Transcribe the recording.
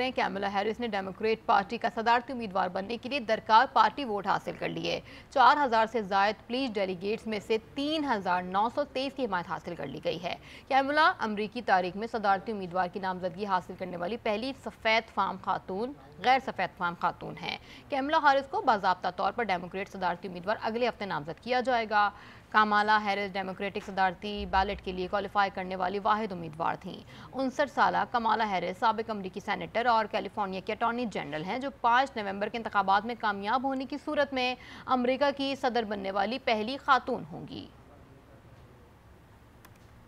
Kamala Harris ने democrat party का सदारती उम्मीदवार बनने के लिए दरकार पार्टी वोट हासिल कर लिए चार हजार से जायद प्लीज डेलीगेट्स में से तीन हजार नौ सौ तेईस की हिमायत हासिल कर ली गई है कैमला अमरीकी तारीख में सदारती उम्मीदवार की नामजदगी हासिल करने वाली पहली सफ़ेद फार्म खातून गैर सफ़ेद फार्म खातून है कैमला हारिस को बाबा तौर पर डेमोक्रेट सदारती उम्मीदवार अगले हफ्ते नामजद किया जाएगा कामाला हैरिस डेमोक्रेटिक सदारती बैलेट के लिए क्वालिफाई करने वाली वाद उम्मीदवार थीं उनसठ साल कमाला हैरिस सबक अमरीकी सैनिटर और कैलिफोर्निया के अटॉर्नी जनरल हैं जो पाँच नवंबर के इंतबात में कामयाब होने की सूरत में अमरीका की सदर बनने वाली पहली खातून होंगी